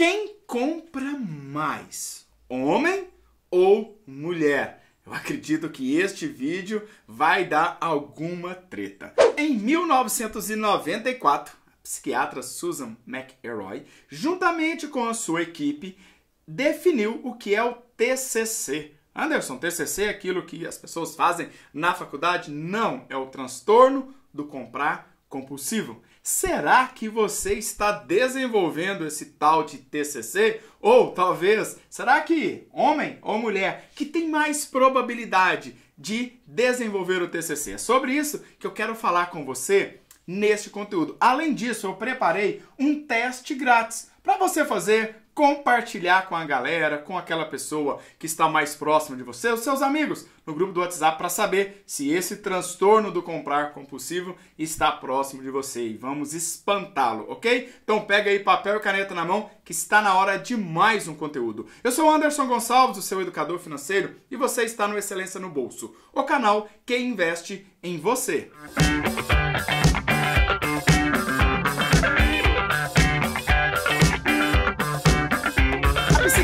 Quem compra mais, homem ou mulher? Eu acredito que este vídeo vai dar alguma treta. Em 1994, a psiquiatra Susan McElroy, juntamente com a sua equipe, definiu o que é o TCC. Anderson, TCC é aquilo que as pessoas fazem na faculdade? Não, é o transtorno do comprar compulsivo. Será que você está desenvolvendo esse tal de TCC? Ou talvez, será que homem ou mulher que tem mais probabilidade de desenvolver o TCC? É sobre isso que eu quero falar com você neste conteúdo. Além disso, eu preparei um teste grátis para você fazer compartilhar com a galera, com aquela pessoa que está mais próxima de você, os seus amigos, no grupo do WhatsApp para saber se esse transtorno do comprar compulsivo está próximo de você e vamos espantá-lo, ok? Então pega aí papel e caneta na mão que está na hora de mais um conteúdo. Eu sou o Anderson Gonçalves, o seu educador financeiro, e você está no Excelência no Bolso, o canal que investe em você. Música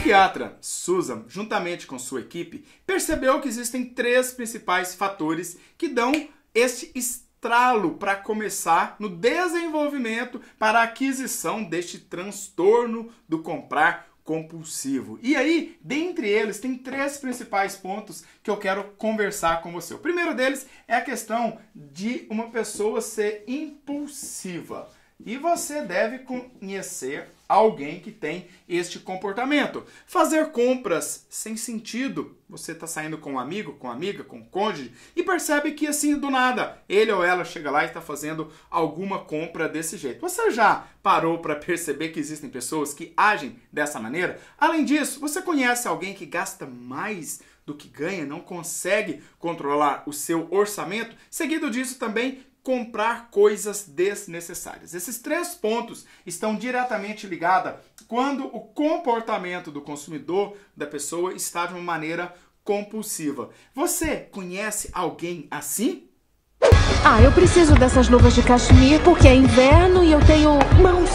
psiquiatra Susan, juntamente com sua equipe, percebeu que existem três principais fatores que dão este estralo para começar no desenvolvimento para a aquisição deste transtorno do comprar compulsivo. E aí, dentre eles, tem três principais pontos que eu quero conversar com você. O primeiro deles é a questão de uma pessoa ser impulsiva. E você deve conhecer alguém que tem este comportamento. Fazer compras sem sentido. Você está saindo com um amigo, com amiga, com um cônjuge e percebe que assim do nada ele ou ela chega lá e está fazendo alguma compra desse jeito. Você já parou para perceber que existem pessoas que agem dessa maneira? Além disso, você conhece alguém que gasta mais do que ganha, não consegue controlar o seu orçamento. Seguido disso também, comprar coisas desnecessárias. Esses três pontos estão diretamente ligados quando o comportamento do consumidor, da pessoa, está de uma maneira compulsiva. Você conhece alguém assim? Ah, eu preciso dessas luvas de cachemir porque é inverno e eu tenho mãos.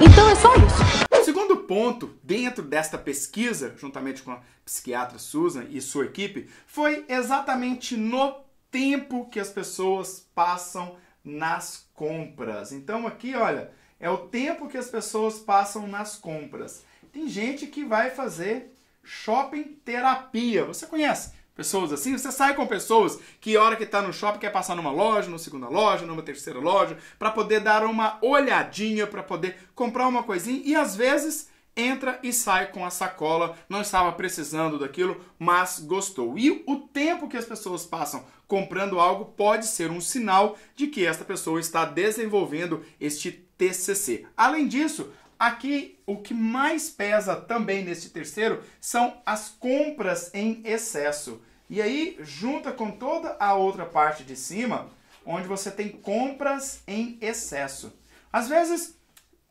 Então é só isso. O segundo ponto, dentro desta pesquisa, juntamente com a psiquiatra Susan e sua equipe, foi exatamente no tempo que as pessoas passam nas compras. Então aqui, olha, é o tempo que as pessoas passam nas compras. Tem gente que vai fazer shopping terapia. Você conhece pessoas assim? Você sai com pessoas que hora que está no shopping quer passar numa loja, numa segunda loja, numa terceira loja, para poder dar uma olhadinha, para poder comprar uma coisinha e às vezes entra e sai com a sacola, não estava precisando daquilo, mas gostou. E o tempo que as pessoas passam comprando algo pode ser um sinal de que esta pessoa está desenvolvendo este TCC. Além disso, aqui o que mais pesa também neste terceiro são as compras em excesso. E aí, junta com toda a outra parte de cima, onde você tem compras em excesso. Às vezes,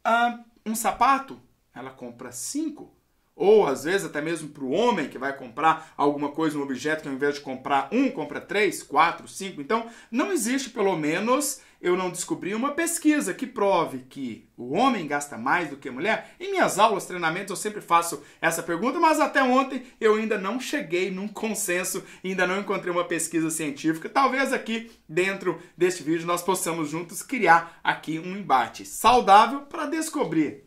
ah, um sapato ela compra cinco. Ou às vezes até mesmo para o homem que vai comprar alguma coisa, um objeto, que ao invés de comprar um, compra três, quatro, cinco. Então não existe, pelo menos eu não descobri, uma pesquisa que prove que o homem gasta mais do que a mulher. Em minhas aulas, treinamentos, eu sempre faço essa pergunta, mas até ontem eu ainda não cheguei num consenso, ainda não encontrei uma pesquisa científica. Talvez aqui dentro deste vídeo nós possamos juntos criar aqui um embate saudável para descobrir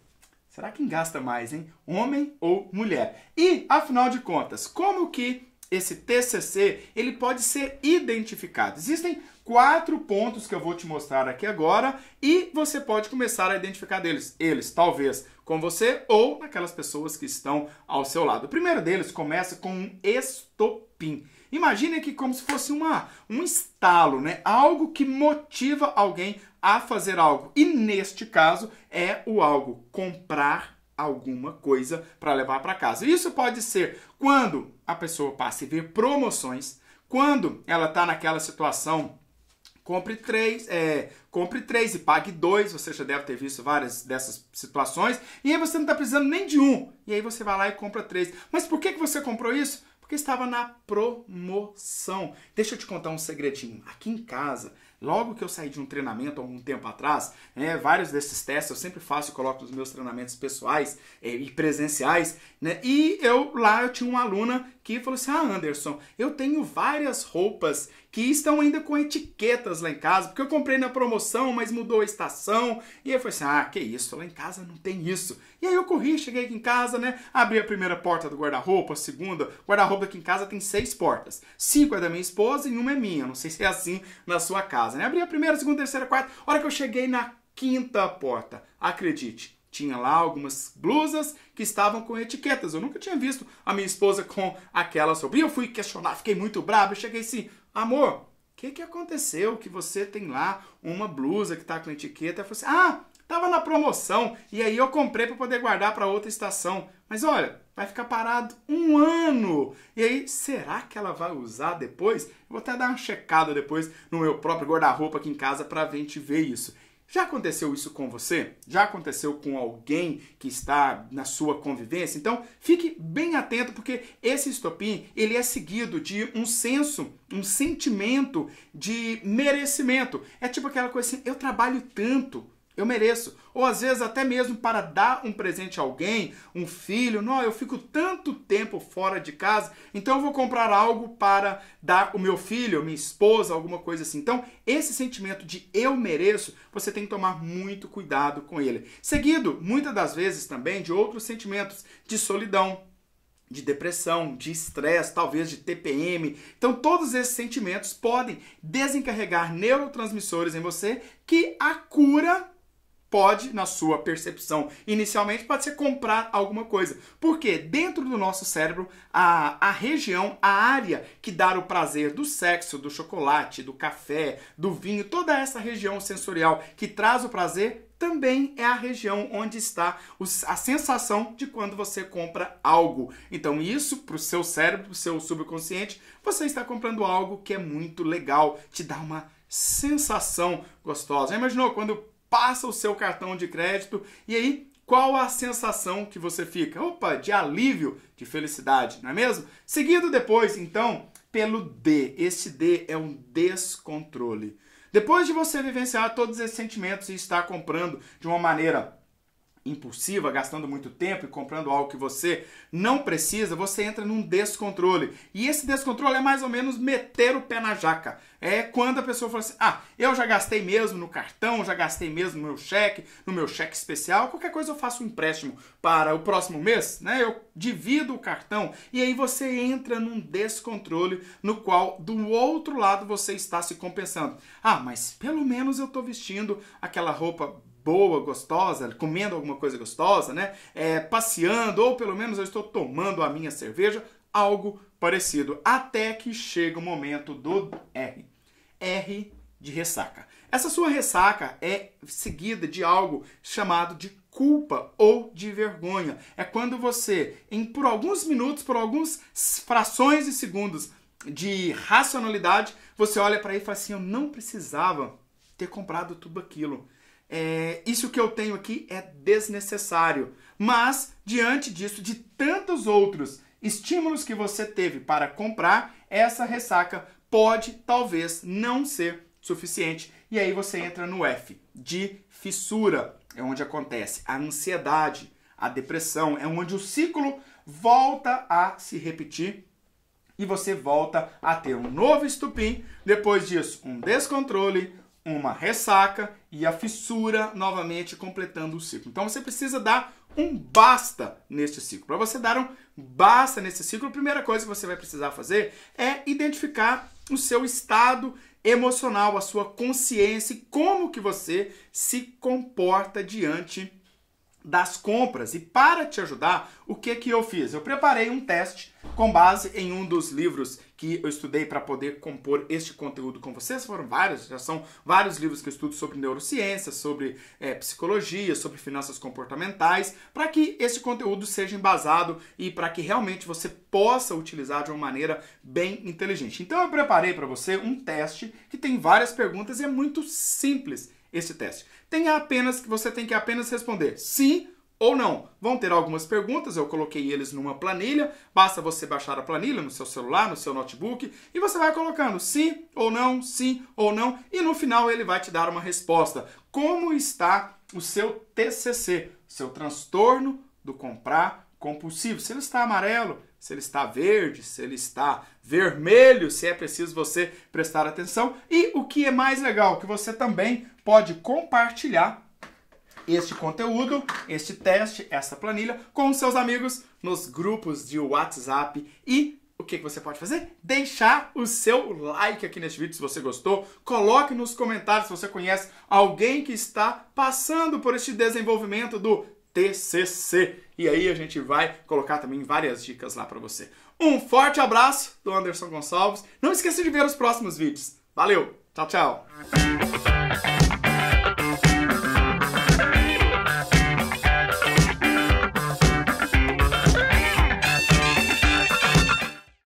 Será quem gasta mais, hein? Homem ou mulher? E, afinal de contas, como que esse TCC ele pode ser identificado? Existem quatro pontos que eu vou te mostrar aqui agora e você pode começar a identificar deles. Eles, talvez, com você ou naquelas pessoas que estão ao seu lado. O primeiro deles começa com um estopim. Imagine que como se fosse uma, um estalo, né? Algo que motiva alguém a fazer algo. E neste caso é o algo comprar alguma coisa para levar para casa. Isso pode ser quando a pessoa passa a ver promoções, quando ela está naquela situação compre três, é, compre três e pague dois. Você já deve ter visto várias dessas situações. E aí você não está precisando nem de um. E aí você vai lá e compra três. Mas por que, que você comprou isso? Porque estava na promoção. Deixa eu te contar um segredinho. Aqui em casa, logo que eu saí de um treinamento há algum tempo atrás, né, vários desses testes eu sempre faço e coloco nos meus treinamentos pessoais é, e presenciais, né, e eu lá eu tinha uma aluna que falou assim: Ah, Anderson, eu tenho várias roupas que estão ainda com etiquetas lá em casa, porque eu comprei na promoção, mas mudou a estação. E aí eu falei assim: Ah, que isso, lá em casa não tem isso. E aí eu corri, cheguei aqui em casa, né? Abri a primeira porta do guarda-roupa, a segunda. Guarda-roupa aqui em casa tem seis portas: cinco é da minha esposa e uma é minha. Não sei se é assim na sua casa, né? Abri a primeira, a segunda, a terceira, a quarta. A hora que eu cheguei na quinta porta, acredite, tinha lá algumas blusas que estavam com etiquetas. Eu nunca tinha visto a minha esposa com aquela sobre. eu fui questionar, fiquei muito bravo. Eu cheguei assim, amor, o que, que aconteceu que você tem lá uma blusa que está com etiqueta? Eu falei assim, ah, Tava na promoção e aí eu comprei para poder guardar para outra estação. Mas olha, vai ficar parado um ano. E aí, será que ela vai usar depois? Eu vou até dar uma checada depois no meu próprio guarda-roupa aqui em casa para a gente ver isso. Já aconteceu isso com você? Já aconteceu com alguém que está na sua convivência? Então, fique bem atento porque esse estopim, ele é seguido de um senso, um sentimento de merecimento. É tipo aquela coisa assim, eu trabalho tanto, eu mereço. Ou às vezes até mesmo para dar um presente a alguém, um filho. Não, eu fico tanto tempo fora de casa, então eu vou comprar algo para dar o meu filho, minha esposa, alguma coisa assim. Então, esse sentimento de eu mereço, você tem que tomar muito cuidado com ele. Seguido, muitas das vezes também, de outros sentimentos de solidão, de depressão, de estresse, talvez de TPM. Então, todos esses sentimentos podem desencarregar neurotransmissores em você que a cura pode, na sua percepção inicialmente, pode ser comprar alguma coisa. Porque dentro do nosso cérebro, a, a região, a área que dá o prazer do sexo, do chocolate, do café, do vinho, toda essa região sensorial que traz o prazer também é a região onde está a sensação de quando você compra algo. Então, isso para o seu cérebro, para o seu subconsciente, você está comprando algo que é muito legal, te dá uma sensação gostosa. Já imaginou quando passa o seu cartão de crédito e aí qual a sensação que você fica? Opa, de alívio, de felicidade, não é mesmo? Seguido depois, então, pelo D. Esse D é um descontrole. Depois de você vivenciar todos esses sentimentos e estar comprando de uma maneira impulsiva, gastando muito tempo e comprando algo que você não precisa, você entra num descontrole. E esse descontrole é mais ou menos meter o pé na jaca. É quando a pessoa fala assim: "Ah, eu já gastei mesmo no cartão, já gastei mesmo no meu cheque, no meu cheque especial, qualquer coisa eu faço um empréstimo para o próximo mês, né? Eu divido o cartão". E aí você entra num descontrole no qual do outro lado você está se compensando. Ah, mas pelo menos eu estou vestindo aquela roupa boa, gostosa, comendo alguma coisa gostosa, né? É, passeando, ou pelo menos eu estou tomando a minha cerveja, algo parecido. Até que chega o momento do R. R de ressaca. Essa sua ressaca é seguida de algo chamado de culpa ou de vergonha. É quando você, em por alguns minutos, por algumas frações de segundos de racionalidade, você olha para aí e fala assim: eu não precisava ter comprado tudo aquilo é, isso que eu tenho aqui é desnecessário. Mas, diante disso, de tantos outros estímulos que você teve para comprar, essa ressaca pode talvez não ser suficiente. E aí você entra no F, de fissura. É onde acontece a ansiedade, a depressão, é onde o ciclo volta a se repetir e você volta a ter um novo estupim, depois disso, um descontrole, uma ressaca e a fissura novamente completando o ciclo. Então você precisa dar um basta neste ciclo. Para você dar um basta nesse ciclo, a primeira coisa que você vai precisar fazer é identificar o seu estado emocional, a sua consciência e como que você se comporta diante das compras. E para te ajudar, o que que eu fiz? Eu preparei um teste com base em um dos livros que eu estudei para poder compor este conteúdo com vocês. Foram vários, já são vários livros que eu estudo sobre neurociência, sobre é, psicologia, sobre finanças comportamentais, para que esse conteúdo seja embasado e para que realmente você possa utilizar de uma maneira bem inteligente. Então eu preparei para você um teste que tem várias perguntas e é muito simples esse teste. Tem apenas que você tem que apenas responder sim ou não. Vão ter algumas perguntas, eu coloquei eles numa planilha, basta você baixar a planilha no seu celular, no seu notebook, e você vai colocando sim ou não, sim ou não, e no final ele vai te dar uma resposta. Como está o seu TCC, seu transtorno do comprar compulsivo? Se ele está amarelo, se ele está verde, se ele está vermelho, se é preciso você prestar atenção. E o que é mais legal, que você também pode compartilhar este conteúdo, este teste, essa planilha com seus amigos nos grupos de WhatsApp e o que, que você pode fazer? Deixar o seu like aqui neste vídeo se você gostou. Coloque nos comentários se você conhece alguém que está passando por este desenvolvimento do TCC. E aí a gente vai colocar também várias dicas lá para você. Um forte abraço do Anderson Gonçalves. Não esqueça de ver os próximos vídeos. Valeu! Tchau, tchau.